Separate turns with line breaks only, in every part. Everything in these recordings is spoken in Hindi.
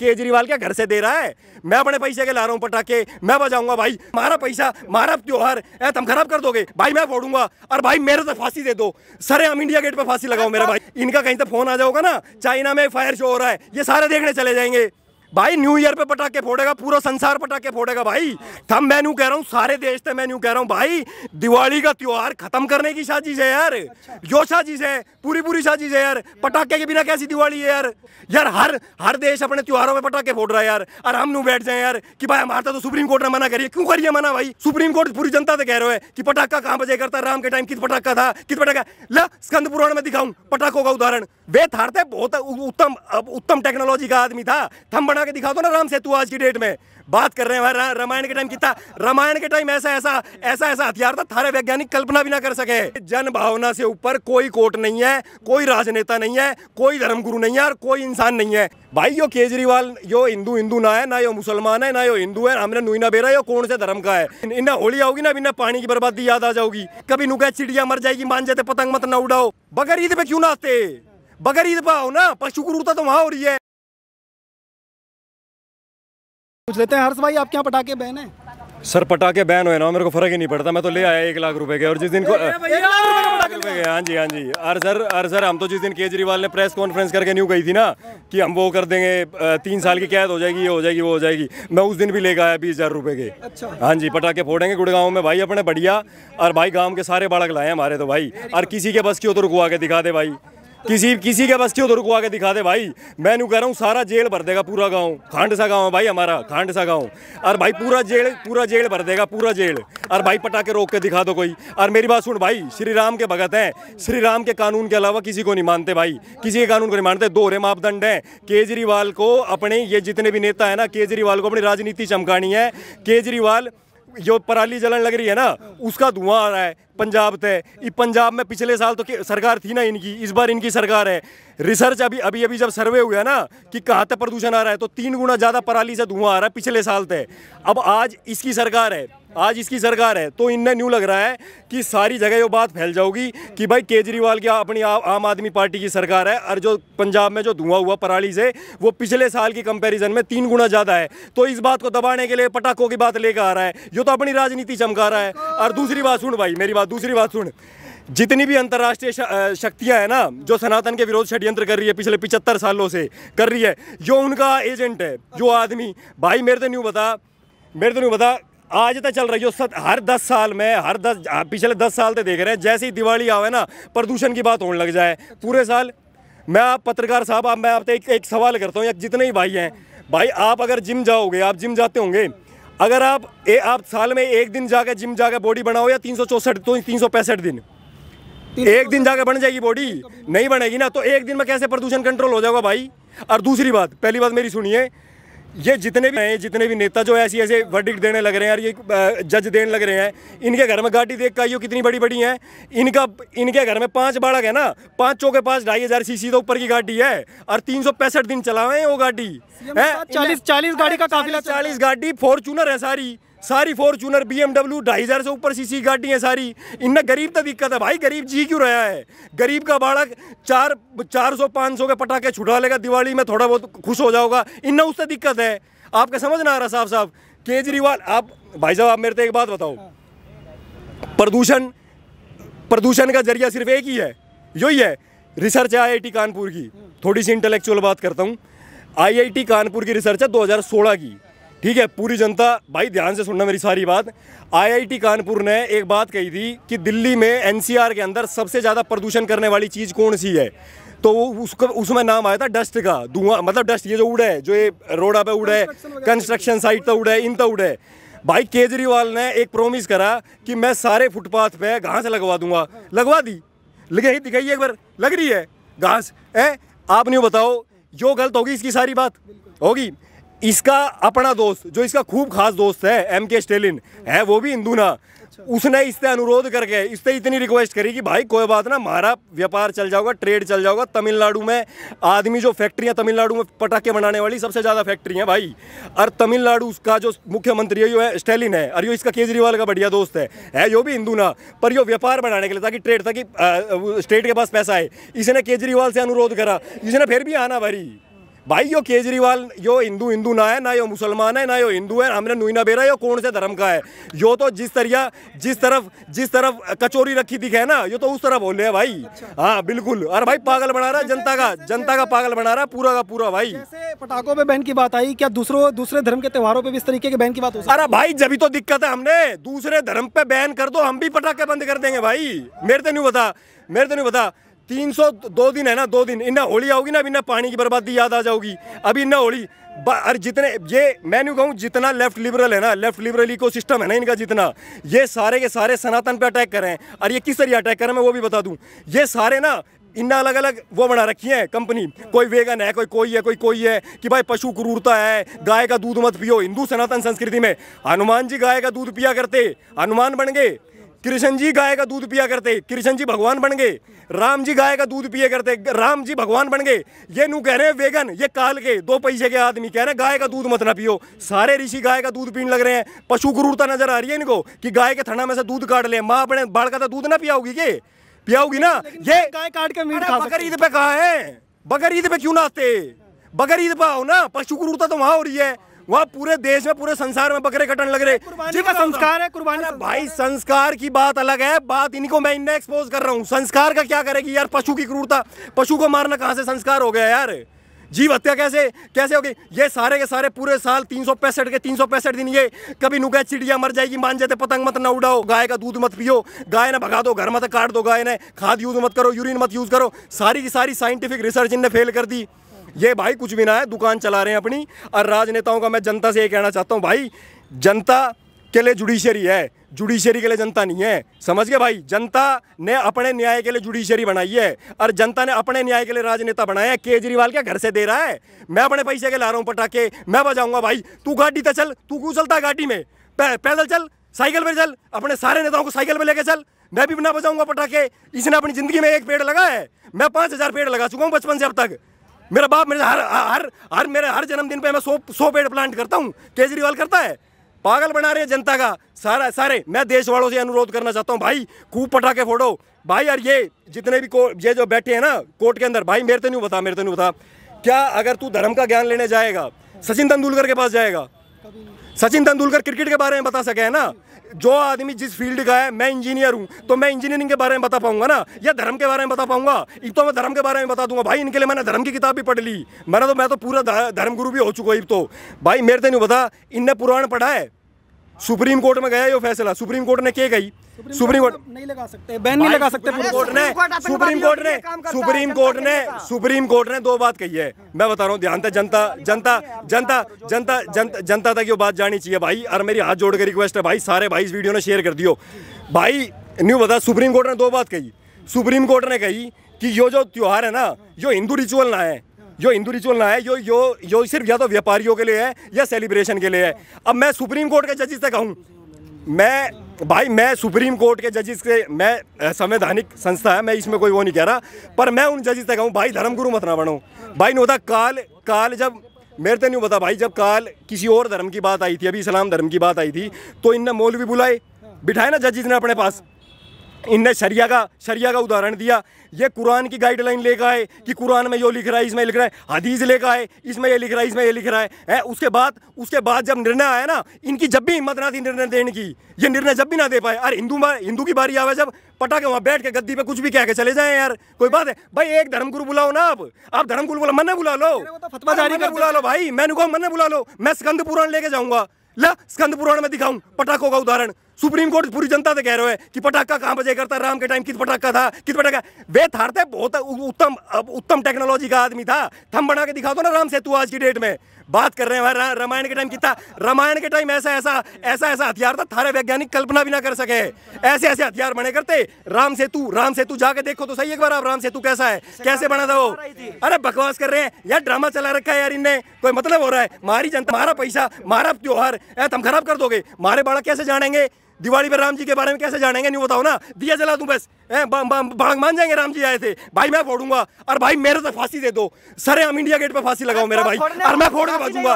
केजरीवाल क्या घर से दे रहा है मैं अपने पैसे के ला रहा हूँ पटाखे मैं बजाऊंगा भाई मारा पैसा मारा त्योहार ऐ तुम खराब कर दोगे भाई मैं फोड़ूंगा और भाई मेरे तो फांसी दे दो सरे हम इंडिया गेट पर फांसी लगाओ मेरा भाई इनका कहीं से फोन आ जाओगे ना चाइना में फायर शो हो रहा है ये सारे देखने चले जाएंगे भाई न्यू ईयर पे पटाखे फोड़ेगा पूरा संसार पटाखे फोड़ेगा भाई थम मैं न्यू कह रहा हूँ सारे देश थे मैं न्यू कह रहा हूँ भाई दिवाली का त्योहार खत्म करने की साजिश है यार जो साजिश है पूरी पूरी साजिश है यार पटाखे के बिना कैसी दिवाली है यार यार हर हर देश अपने त्योहारों में पटाखे फोड़ रहा है यार और हम न्यू बैठ जाए यार कि भाई हमारा तो, तो सुप्रीम कोर्ट ने मना करिए क्यों करिए मना भाई सुप्रीम कोर्ट पूरी जनता से कह रहे हो कि पटाखा कहाँ बजे करता राम के टाइम किस पटाखा था किस पटाखा ला स्कंद पुराण में दिखाऊं पटाखों का उदाहरण वेथार्थ थे बहुत उत्तम अब उत्तम टेक्नोलॉजी का आदमी था थम बना के दिखा दो तो ना राम सेतु आज की डेट में बात कर रहे हैं भाई रामायण के टाइम कितना रामायण के टाइम ऐसा ऐसा ऐसा ऐसा हथियार था थारे वैज्ञानिक कल्पना भी ना कर सके जन भावना से ऊपर कोई कोर्ट नहीं है कोई राजनेता नहीं है कोई धर्मगुरु नहीं है और कोई इंसान नहीं है भाई यो केजरीवाल यो हिंदू हिंदू ना है ना यो मुसलमान है ना यो हिंदू है हमने नुईना बेरा यो कौन से धर्म का है इन्हें होली आओगी ना बिना पानी की बर्बादी याद आ जाओगी कभी नुका चिड़िया मर जाएगी मान जाते पतंग मत ना उड़ाओ बगर ईद पे क्यों ना आते बगर ईद पर आओ ना पर शुक्र तो वहाँ हो रही है पूछ लेते हैं हर्ष भाई आपके यहाँ पटाखे बहन है सर पटाखे बैन हुए ना मेरे को फर्क ही नहीं पड़ता मैं तो ले आया एक लाख रुपए के और जिस दिन को हाँ जी हाँ जी अरे सर अरे सर हम तो जिस दिन केजरीवाल ने प्रेस कॉन्फ्रेंस करके न्यू गई थी ना कि हम वो कर देंगे तीन साल की कैद हो जाएगी ये हो जाएगी वो हो जाएगी मैं उस दिन भी लेकर आया बीस हज़ार रुपए के अच्छा हाँ जी पटाखे फोड़ेंगे गुड़गांव में भाई अपने बढ़िया और भाई गाँव के सारे बाड़क लाए हमारे तो भाई और किसी के बस की हो तो रुकवा के दिखा दे भाई किसी किसी के बस क्यों तो रुकवा के दिखा दे भाई मैं नु कह रहा हूँ सारा जेल भर देगा पूरा गांव खांड सा गांव है भाई हमारा खांड सा गांव और भाई पूरा जेल पूरा जेल भर देगा पूरा जेल और भाई पटाखे रोक के दिखा दो कोई और मेरी बात सुन भाई श्री राम के भगत हैं श्री राम के कानून के अलावा किसी को नहीं मानते भाई किसी के कानून को नहीं मानते दोहरे मापदंड हैं केजरीवाल को अपने ये जितने भी नेता है ना केजरीवाल को अपनी राजनीति चमकानी है केजरीवाल जो पराली जलन लग रही है ना उसका धुआं आ रहा है पंजाब से ये पंजाब में पिछले साल तो सरकार थी ना इनकी इस बार इनकी सरकार है रिसर्च अभी अभी अभी जब सर्वे हुआ है ना कि कहाँ तक प्रदूषण आ रहा है तो तीन गुना ज़्यादा पराली से धुआं आ रहा है पिछले साल से अब आज इसकी सरकार है आज इसकी सरकार है तो इनने न्यू लग रहा है कि सारी जगह ये बात फैल जाओगी कि भाई केजरीवाल की अपनी आम आदमी पार्टी की सरकार है और जो पंजाब में जो धुआं हुआ पराली से वो पिछले साल की कंपैरिजन में तीन गुना ज़्यादा है तो इस बात को दबाने के लिए पटाखों की बात लेकर आ रहा है जो तो अपनी राजनीति चमका रहा है और दूसरी बात सुन भाई मेरी बात दूसरी बात सुन जितनी भी अंतर्राष्ट्रीय शक्तियां हैं ना जो सनातन के विरोध षड्यंत्र कर रही है पिछले पिचहत्तर सालों से कर रही है जो उनका एजेंट है जो आदमी भाई मेरे तो न्यू बता मेरे तो न्यू बता आज तक तो चल रही है सत हर दस साल में हर दस हाँ, पिछले दस साल से तो देख रहे हैं जैसे ही दिवाली आवे ना प्रदूषण की बात होने लग जाए पूरे साल मैं आप पत्रकार साहब आप मैं आपसे एक, एक सवाल करता हूँ जितने ही भाई हैं भाई आप अगर जिम जाओगे आप जिम जाते होंगे अगर आप ए, आप साल में एक दिन जाके जिम जाके बॉडी बनाओ या तीन सौ चौसठ तो तीन सौ पैंसठ दिन एक दिन जाके बन जाएगी बॉडी नहीं बनेगी ना तो एक दिन में कैसे प्रदूषण कंट्रोल हो जाएगा भाई और दूसरी बात पहली बात मेरी सुनिए ये जितने भी हैं जितने भी नेता जो ऐसी ऐसे वर्डिक्ट देने लग रहे हैं और ये जज देने लग रहे हैं इनके घर में गाड़ी देख का कितनी बड़ी बड़ी हैं इनका इनके घर में पांच बाड़क है ना पांच के पास ढाई हज़ार सी तो ऊपर की गाड़ी है और तीन सौ पैंसठ दिन चला हुए वो गाड़ी है चालीस चालीस गाड़ी का काफिला चालीस गाड़ी फॉर्चूनर है सारी सारी फॉर्चूनर बी एमडब्ल्यू ढाई हज़ार से ऊपर सीसी गाड़ी है सारी इन्ना गरीब तो दिक्कत है भाई गरीब जी क्यों रहा है गरीब का बाड़क चार चार सौ पाँच सौ के पटाखे छुटा लेगा दिवाली में थोड़ा बहुत खुश हो जाओगा इन्ना उससे दिक्कत है आपका समझ ना आ रहा साहब साहब केजरीवाल आप भाई साहब आप मेरे तो एक बात बताओ प्रदूषण प्रदूषण का जरिया सिर्फ एक ही है यही है रिसर्च है आई कानपुर की थोड़ी सी इंटेलेक्चुअल बात करता हूँ आईआईटी कानपुर की रिसर्च है 2016 की ठीक है पूरी जनता भाई ध्यान से सुनना मेरी सारी बात आईआईटी कानपुर ने एक बात कही थी कि दिल्ली में एनसीआर के अंदर सबसे ज़्यादा प्रदूषण करने वाली चीज़ कौन सी है तो उसको उसका उसमें नाम आया था डस्ट का धुआं मतलब डस्ट ये जो उड़े है जो ये रोडा पे उड़े है कंस्ट्रक्शन साइट तो उड़े इन तो उड़े भाई केजरीवाल ने एक प्रोमिस करा कि मैं सारे फुटपाथ पे घास लगवा दूंगा लगवा दी लगे ही एक बार लग रही है घास है आप नहीं बताओ जो गलत होगी इसकी सारी बात होगी इसका अपना दोस्त जो इसका खूब खास दोस्त है एम के स्टेलिन है वो भी हिंदू ना उसने इससे अनुरोध करके इससे इतनी रिक्वेस्ट करी कि भाई कोई बात ना हमारा व्यापार चल जाओगा ट्रेड चल जाओगा तमिलनाडु में आदमी जो फैक्ट्रियाँ तमिलनाडु में पटाखे बनाने वाली सबसे ज़्यादा फैक्ट्री हैं भाई और तमिलनाडु उसका जो मुख्यमंत्री है यो है स्टेलिन है और यो इसका केजरीवाल का बढ़िया दोस्त है है यो भी हिंदू ना पर यो व्यापार बनाने के लिए ताकि ट्रेड ताकि स्टेट के पास पैसा आए इसने केजरीवाल से अनुरोध करा इसने फिर भी आना भरी भाई यो केजरीवाल यो हिंदू हिंदू ना है ना यो मुसलमान है ना यो हिंदू है हमने नुईना बेरा यो कौन से धर्म का है यो तो जिस तरिया जिस तरफ जिस तरफ कचोरी रखी दिखे ना यो तो उस तरफ बोल रहे हैं भाई अच्छा। हाँ बिल्कुल अरे भाई पागल बना रहा है जनता का जनता का पागल बना रहा है पूरा का पूरा भाई पटाखों पे बैन की बात आई क्या दूसरों दूसरे धर्म के त्योहारों पे भी इस तरीके के बैन की बात हो अरे भाई जब तो दिक्कत है हमने दूसरे धर्म पे बैन कर दो हम भी पटाखे बंद कर देंगे भाई मेरे तो नहीं पता मेरे तो नहीं पता तीन सौ दो दिन है ना दो दिन इन्ना होली आओगी ना अभी इन्ना पानी की बर्बादी याद आ जाओगी अभी इन्ना होली और जितने ये मैं नहीं कहूँ जितना लेफ्ट लिबरल है ना लेफ्ट लिबरल इको सिस्टम है ना इनका जितना ये सारे के सारे सनातन पे अटैक कर रहे हैं और ये किस तरह अटैक कर रहे हैं मैं वो भी बता दूँ ये सारे ना इन्ना अलग अलग वो बना रखी है कंपनी कोई वेगन है कोई कोई है कोई कोई है कि भाई पशु क्रूरता है गाय का दूध मत पियो हिंदू सनातन संस्कृति में हनुमान जी गाय का दूध पिया करते हनुमान बन गए कृष्ण जी गाय का दूध पिया करते कृष्ण जी भगवान बन गए राम जी गाय का दूध पिया करते राम जी भगवान बन गए ये नू कह रहे हैं वेगन ये काल के दो पैसे के आदमी कह रहे हैं गाय का दूध मत ना पियो सारे ऋषि गाय का दूध पीने लग रहे हैं पशु क्रूरता नजर आ रही है इनको कि गाय के थना में से दूध काट ले माँ अपने बाढ़ का तो दूध ना पियाओगी के पियाओगी ना ये गाय काट के मीट खा बकर ईद पे कहा है बकर ईद पे क्यों आते बकर ईद पे आओ ना पशु क्रूरता तो वहां हो रही है वहाँ पूरे देश में पूरे संसार में बकरे कटन लग रहे का संस्कार है कुर्बानी भाई संस्कार की बात अलग है बात इनको मैं इनने एक्सपोज कर रहा हूँ संस्कार का क्या करेगी यार पशु की क्रूरता पशु को मारना कहाँ से संस्कार हो गया यार जीव हत्या कैसे कैसे होगी ये सारे के सारे पूरे साल तीन सौ पैंसठ के तीन सौ पैंसठ दिन ये कभी नुगे चिड़िया मर जाएगी मान जाते पतंग मत ना उड़ाओ गाय का दूध मत पियो गाय ने भगा दो घर मत काट दो गाय ने खाद यूज मत करो यूरिन मत यूज करो सारी की सारी साइंटिफिक रिसर्च इनने फेल कर दी ये भाई कुछ भी ना है दुकान चला रहे हैं अपनी और राजनेताओं का मैं जनता से ये कहना चाहता हूँ भाई जनता के लिए जुडिशरी है जुडिशरी के लिए जनता नहीं है समझ गए भाई जनता ने अपने न्याय के लिए जुडिशरी बनाई है और जनता ने अपने न्याय के लिए राजनेता बनाया है केजरीवाल क्या घर से दे रहा है मैं अपने पैसे के ला रहा हूँ पटाखे मैं बजाऊंगा भाई तू गाड़ी तो चल तू क्यों चलता है गाड़ी में पैदल चल साइकिल पर चल अपने सारे नेताओं को साइकिल पर लेके चल मैं भी ना बजाऊंगा पटाखे इसने अपनी ज़िंदगी में एक पेड़ लगा है मैं पाँच हज़ार पेड़ लगा चुका हूँ बचपन से अब तक मेरा बाप मेरे हर हर हर मेरे हर जन्मदिन पे मैं सौ सौ पेड़ प्लांट करता हूँ केजरीवाल करता है पागल बना रहे हैं जनता का सारा सारे मैं देश वालों से अनुरोध करना चाहता हूँ भाई खूब पटाखे फोड़ो भाई यार ये जितने भी को ये जो बैठे हैं ना कोर्ट के अंदर भाई मेरे तो नहीं बता मेरे तो नहीं बता क्या अगर तू धर्म का ज्ञान लेने जाएगा सचिन तेंदुलकर के पास जाएगा सचिन तेंदुलकर क्रिकेट के बारे में बता सके है ना जो आदमी जिस फील्ड का है मैं इंजीनियर हूँ तो मैं इंजीनियरिंग के बारे में बता पाऊंगा ना या धर्म के बारे में बता पाऊंगा एक तो मैं धर्म के बारे में बता दूंगा भाई इनके लिए मैंने धर्म की किताब भी पढ़ ली मैंने तो मैं तो पूरा धर्म गुरु भी हो चुका एक तो भाई मेरे तो नहीं पता इनने पुराण पढ़ा है सुप्रीम कोर्ट में गया ये फैसला सुप्रीम कोर्ट ने क्या कही सुप्रीम कोर्ट नहीं लगा सकते बैन नहीं लगा सकते कोर्ट ने सुप्रीम कोर्ट ने सुप्रीम कोर्ट ने सुप्रीम कोर्ट ने दो बात कही है मैं बता रहा हूँ ध्यान था जनता जनता जनता जनता जनता जनता तक ये बात जानी चाहिए भाई और मेरी हाथ जोड़ के रिक्वेस्ट है भाई सारे भाई इस वीडियो ने शेयर कर दियो भाई न्यू बता सुप्रीम कोर्ट ने दो बात कही सुप्रीम कोर्ट ने कही कि यो जो त्यौहार है ना यो हिंदू रिचुअल ना है जो हिंदू रिचुअल ना है जो जो यो सिर्फ या तो व्यापारियों के लिए है या सेलिब्रेशन के लिए है अब मैं सुप्रीम कोर्ट के जजिस से कहूँ मैं भाई मैं सुप्रीम कोर्ट के जजिस से मैं संवैधानिक संस्था है मैं इसमें कोई वो नहीं कह रहा पर मैं उन जजिस से कहूँ भाई धर्मगुरु मत ना बनो भाई नोता काल काल जब मेरे तो नहीं पता भाई जब काल किसी और धर्म की बात आई थी अभी इस्लाम धर्म की बात आई थी तो इनने मौलवी बुलाए बिठाए ना जजिस ने अपने पास इनने शरिया का शरिया का उदाहरण दिया ये कुरान की गाइडलाइन लेकर आए कि कुरान में यो लिख रहा है इसमें लिख रहा है हदीज लेकर आए इसमें ये लिख रहा है इसमें ये लिख रहा है, उसके बाद उसके बाद जब निर्णय आया ना इनकी जब भी हिम्मत ना थी निर्णय देने की ये निर्णय जब भी ना दे पाए अरे हिंदू हिंदू की बारी आवे जब पटा के वहाँ बैठ के गद्दी पे कुछ भी कह के चले जाए यार कोई बात है भाई एक धर्मगुरु बुलाओ ना आप आप धर्मगुरु बुला मन बुला लो तो फतवा बुला लो भाई मैंने कहा मन बुला लो मैं स्कंद पुराण लेके जाऊंगा ला स्कंद पुराण में दिखाऊं पटाखों का उदाहरण सुप्रीम कोर्ट पूरी जनता से कह रहे हो कि पटाखा कहाँ बजे करता राम के टाइम किस पटाखा था किस पटाखा वे थारते बहुत उत्तम अब उत्तम टेक्नोलॉजी का आदमी था थम बना के दिखा दो तो ना राम सेतु आज की डेट में बात कर रहे हैं भाई रामायण के टाइम कितना रामायण के टाइम ऐसा ऐसा ऐसा ऐसा हथियार था थारे वैज्ञानिक कल्पना भी ना कर सके ऐसे ऐसे हथियार बने करते राम सेतु राम सेतु जाके देखो तो सही एक बार आप राम सेतु कैसा है कैसे बना था वो अरे बकवास कर रहे हैं यार ड्रामा चला रखा है यार इनने कोई मतलब हो रहा है मारी जनता मारा पैसा मारा त्योहार तुम खराब कर दोगे मारे बाड़ा कैसे जानेंगे दिवाली पर राम जी के बारे में कैसे जानेंगे नहीं बताओ ना दिया जला दूं बस भड़क मान जाएंगे राम जी आए थे भाई मैं फोड़ूंगा और भाई मेरे तो फांसी दे दो सरे हम इंडिया गेट पर फांसी लगाओ मेरा तो भाई और मैं फोड़ के भाजूंगा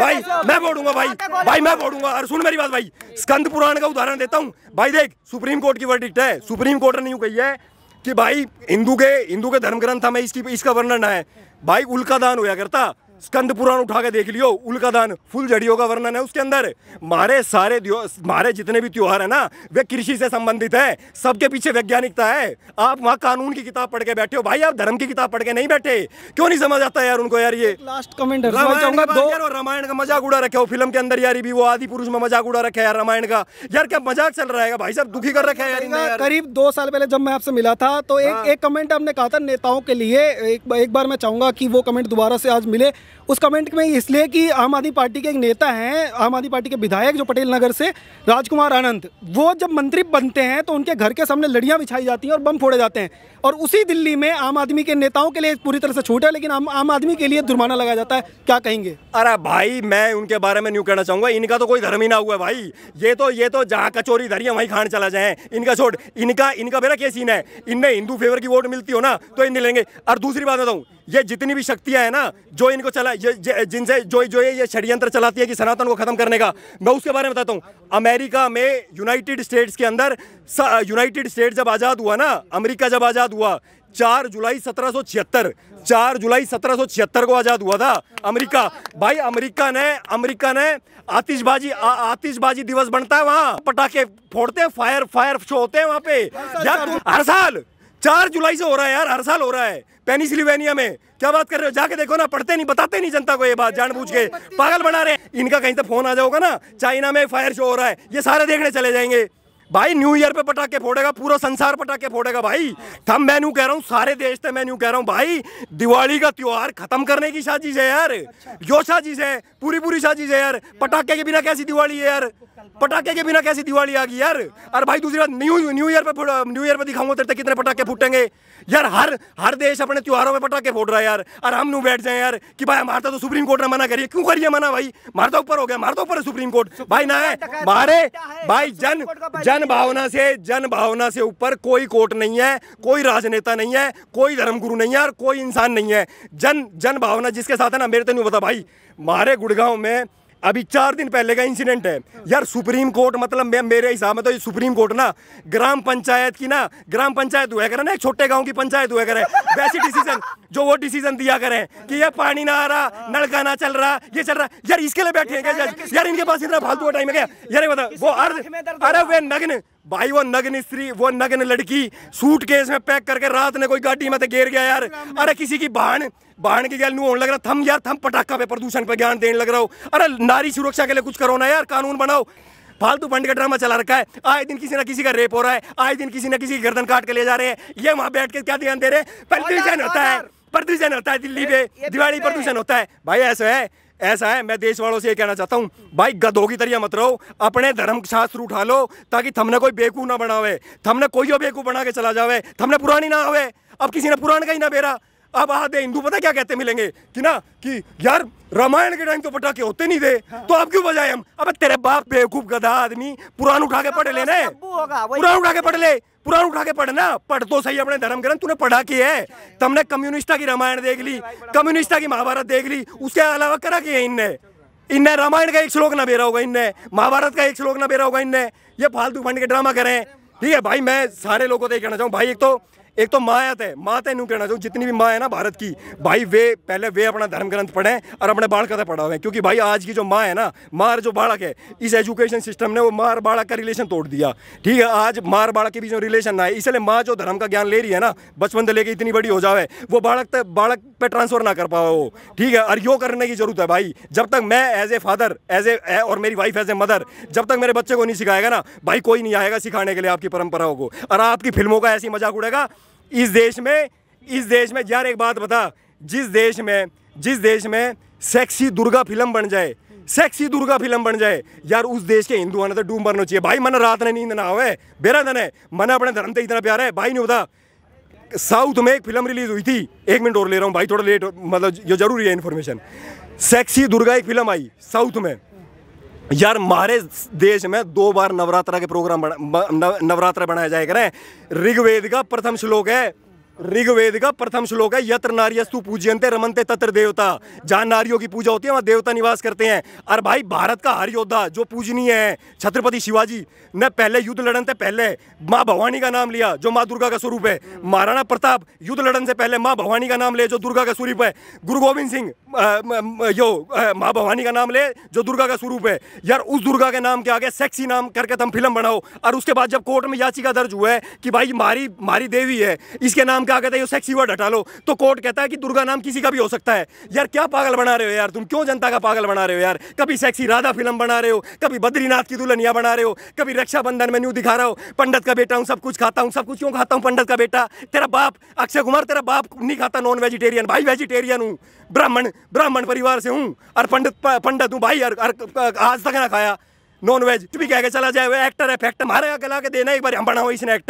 भाई मैं फोड़ूंगा भाई भाई मैं फोड़ूंगा और सुन मेरी बात भाई स्कंद पुराण का उदाहरण देता हूँ भाई देख सुप्रीम कोर्ट की वर्डिक्ट है सुप्रीम कोर्ट ने यूँ कही है कि भाई हिंदू के हिंदू के धर्म ग्रंथ में इसकी इसका वर्णन है भाई उल्का दान होया करता स्कंद पुराण उठा के देख लियो उल्का दान फुल जड़ियों का वर्णन है उसके अंदर मारे सारे मारे जितने भी त्यौहार है ना वे कृषि से संबंधित है सबके पीछे वैज्ञानिकता है आप वहाँ कानून की किताब पढ़ के बैठे हो भाई आप धर्म की किताब पढ़ के नहीं बैठे क्यों नहीं समझ आता यार उनको यार ये लास्ट कमेंट रामायण का मजाक उड़ा रखे हो फिल्म के अंदर यार भी वो आदि पुरुष में मजाक उड़ा रखे यार रामायण का यार क्या मजाक चल रहा है भाई साहब दुखी कर रखे यार करीब दो साल पहले जब मैं आपसे मिला था तो एक हाँ। कमेंट आपने कहा था नेताओं के लिए एक बार मैं चाहूंगा कि वो कमेंट दोबारा से आज मिले उस कमेंट में इसलिए कि आम आदमी पार्टी के एक नेता हैं आम आदमी पार्टी के विधायक जो पटेल नगर से राजकुमार आनंद वो जब मंत्री बनते हैं तो उनके घर के सामने लड़ियाँ बिछाई जाती हैं और बम फोड़े जाते हैं और उसी दिल्ली में आम आदमी के नेताओं के लिए पूरी तरह से छूट है लेकिन आम आम आदमी के लिए जुर्माना लगाया जाता है क्या कहेंगे अरे भाई मैं उनके बारे में न्यू कहना चाहूँगा इनका तो कोई धर्म ही ना हुआ भाई ये तो ये तो जहाँ कचोरी धरी है वहीं खान चला जाए इनका छोड़ इनका इनका मेरा क्या सीन है इनमें हिंदू फेवर की वोट मिलती हो ना तो इन लेंगे और दूसरी बात बताऊँ ये जितनी भी शक्तियां हैं ना जो इनको चला जिनसे जो जो ये षड्यंत्र चलाती है कि सनातन को ख़त्म करने का मैं उसके बारे में बताता हूँ अमेरिका में यूनाइटेड स्टेट्स के अंदर यूनाइटेड स्टेट जब आज़ाद हुआ ना अमेरिका जब आज़ाद हुआ चार जुलाई सत्रह सौ छिहत्तर चार जुलाई सत्रह सौ छिहत्तर को आज़ाद हुआ था अमेरिका भाई अमेरिका ने अमेरिका ने आतिशबाजी आतिशबाजी दिवस बनता है वहाँ पटाखे फोड़ते हैं फायर फायर शो होते हैं वहाँ पे हर साल चार जुलाई से हो रहा है यार हर साल हो रहा है पेनिसिल्वेनिया में क्या बात कर रहे हो जाके देखो ना पढ़ते नहीं बताते नहीं जनता को ये बात जानबूझ के पागल बना रहे हैं इनका कहीं तो फोन आ जाओगे ना चाइना में फायर शो हो रहा है ये सारे देखने चले जाएंगे भाई न्यू ईयर पे पटाखे फोड़ेगा पूरा संसार पटाखे फोड़ेगा भाई थम मैं न्यू कह रहा हूँ सारे देश थे मैं न्यू कह रहा हूँ भाई दिवाली का त्योहार खत्म करने की साजिश है यार अच्छा। जो साजिश है पूरी पूरी साजिश है यार पटाखे के बिना कैसी दिवाली है यार पटाखे के बिना कैसी दिवाली आ गई यार अरे भाई दूसरी बात न्यू न्यू ईयर पे न्यू ईयर पे दिखाऊंगा तेरे कितने पटाखे फूटेंगे यार हर हर देश अपने त्योहारों में पटाखे फोड़ रहा है यार अरे हम न्यू बैठ जाए यार कि भाई हमारे तो सुप्रीम कोर्ट ने मना करिए क्यों करिए मना भाई मारता तो ऊपर हो गया मारता तो ऊपर है सुप्रीम कोर्ट भाई ना है मारे भाई जन जन जन भावना से जन भावना से ऊपर कोई कोर्ट नहीं है कोई राजनेता नहीं है कोई धर्मगुरु नहीं है और कोई इंसान नहीं है जन जन भावना जिसके साथ है ना मेरे तो नहीं पता भाई मारे गुड़गांव में अभी चार दिन पहले का इंसिडेंट है यार सुप्रीम कोर्ट मतलब मैं मेरे हिसाब में तो ये सुप्रीम कोर्ट ना ग्राम पंचायत की ना ग्राम पंचायत हुआ करे ना एक छोटे गाँव की पंचायत हुआ करे वैसी डिसीजन जो वो डिसीजन दिया करे कि ये पानी ना आ रहा नलका ना चल रहा ये चल रहा यार इसके लिए बैठे हैं क्या जज यार इनके पास इतना फालतू टाइम है क्या यार बता वो अर्ध अरे वे नग्न भाई वो नग्न स्त्री वो नग्न लड़की सूट केस में पैक करके रात ने कोई गाड़ी में गेर तो गया यार अरे किसी की बहन बहन की गल नू होने लग रहा थम यार थम पटाखा पे प्रदूषण पे ज्ञान देने लग रहा हो अरे नारी सुरक्षा के लिए कुछ करो ना यार कानून बनाओ फालतू फंड का ड्रामा चला रखा है आए दिन किसी ना किसी का रेप हो रहा है आए दिन किसी ना किसी की गर्दन काट के ले जा रहे हैं ये वहां बैठ के क्या ध्यान दे रहे हैं प्रदूषण होता है प्रदूषण होता है दिल्ली में दिवाली प्रदूषण होता है भाई ऐसा है ऐसा है मैं देश वालों से ये कहना चाहता हूँ भाई गधों की तरह मत रहो अपने धर्म शास्त्र उठा लो ताकि थमने कोई बेकू ना बनावे थमने कोई और बना के चला जावे थमने पुरानी ना आवे अब किसी ने पुरान का ही ना बेरा अब आधे हिंदू पता क्या कहते मिलेंगे कि ना कि यार रामायण के टाइम तो पटाखे होते नहीं थे हाँ। तो आप क्यों बजाए हम अब तेरे बाप बेवकूफ गधा आदमी पुरान उठा के पढ़ लेने पुरान उठा के पढ़ ले पुराण उठा के पढ़ना पढ़ तो सही अपने धर्म ग्रंथ तूने पढ़ा की है तुमने कम्युनिस्टा की रामायण देख ली कम्युनिस्टा की महाभारत देख ली उसके अलावा करा की है इनने इनने रामायण का एक श्लोक ना बेरा होगा इनने महाभारत का एक श्लोक ना बेरा होगा इनने ये फालतू फंड के ड्रामा करें ठीक है भाई मैं सारे लोगों को तो यही कहना चाहूँ भाई एक तो एक तो माँ आते हैं माँ तेनू कहना चाहूँ जितनी भी माँ है ना भारत की भाई वे पहले वे अपना धर्म ग्रंथ पढ़ें और अपने बाढ़ कथा पढ़ा हुए क्योंकि भाई आज की जो माँ है ना मार जो बाढ़ है इस एजुकेशन सिस्टम ने वो मार बाढ़ का रिलेशन तोड़ दिया ठीक है आज मार बाढ़ के बीच में रिलेशन ना है इसलिए माँ जो धर्म का ज्ञान ले रही है ना बचपन से लेके इतनी बड़ी हो जाए वो बाढ़क तक पर ट्रांसफर ना कर पाओ ठीक है और यो करने की जरूरत है भाई जब तक मैं as a father as a और मेरी वाइफ एज ए मदर जब तक मेरे बच्चे को नहीं सिखाएगा ना भाई कोई नहीं आएगा सिखाने के लिए आपकी परंपराओं को और आपकी फिल्मों का ऐसी मजाक उड़ेगा इस देश में इस देश में यार एक बात बता जिस देश में जिस देश में सेक्सी दुर्गा फिल्म बन जाए सेक्सी दुर्गा फिल्म बन जाए यार उस देश के हिंदुओं ने तो डूम मरना चाहिए भाई मन रात ने नींद ना आवे बेरा दन है मन अपने धर्म से इतना प्यार है भाई नहीं होता साउथ में एक फिल्म रिलीज हुई थी एक मिनट और ले रहा हूँ भाई थोड़ा लेट मतलब ये जरूरी है इन्फॉर्मेशन सेक्सी दुर्गा एक फिल्म आई साउथ में यार हमारे देश में दो बार नवरात्रा के प्रोग्राम बना, नवरात्रा बनाया जाएगा ऋग्वेद का प्रथम श्लोक है ऋग्वेद का प्रथम श्लोक है यत्र नारियस्तु पूज्यंते रमनते तत्र देवता जहाँ नारियों की पूजा होती है वहाँ देवता निवास करते हैं और भाई भारत का हर योद्धा जो पूजनीय है छत्रपति शिवाजी ने पहले युद्ध लड़न से पहले माँ भवानी का नाम लिया जो माँ दुर्गा का स्वरूप है महाराणा प्रताप युद्ध लड़न से पहले माँ भवानी का नाम ले जो दुर्गा का स्वरूप है गुरु गोविंद सिंह यो माँ भवानी का नाम ले जो दुर्गा का स्वरूप है यार उस दुर्गा के नाम के आगे सेक्सी नाम करके तुम फिल्म बनाओ और उसके बाद जब कोर्ट में याचिका दर्ज हुआ है कि भाई मारी मारी देवी है इसके नाम नाम क्या कहता है हैं सेक्सी वर्ड हटा लो तो कोर्ट कहता है कि दुर्गा नाम किसी का भी हो सकता है यार क्या पागल बना रहे हो यार तुम क्यों जनता का पागल बना रहे हो यार कभी सेक्सी राधा फिल्म बना रहे हो कभी बद्रीनाथ की दुल्हनिया बना रहे हो कभी रक्षाबंधन में न्यू दिखा रहा हो पंडित का बेटा हूँ सब कुछ खाता हूँ सब कुछ क्यों खाता हूँ पंडित का बेटा तेरा बाप अक्षय कुमार तेरा बाप नहीं खाता नॉन वेजिटेरियन भाई वेजिटेरियन हूँ ब्राह्मण ब्राह्मण परिवार से हूँ और पंडित पंडित हूँ भाई यार आज तक ना खाया नॉन वेज तुम्हें कह के चला जाए वो एक्टर है फैक्टर हमारे यहाँ के के देना एक बार हम बनाओ इसने एक्टर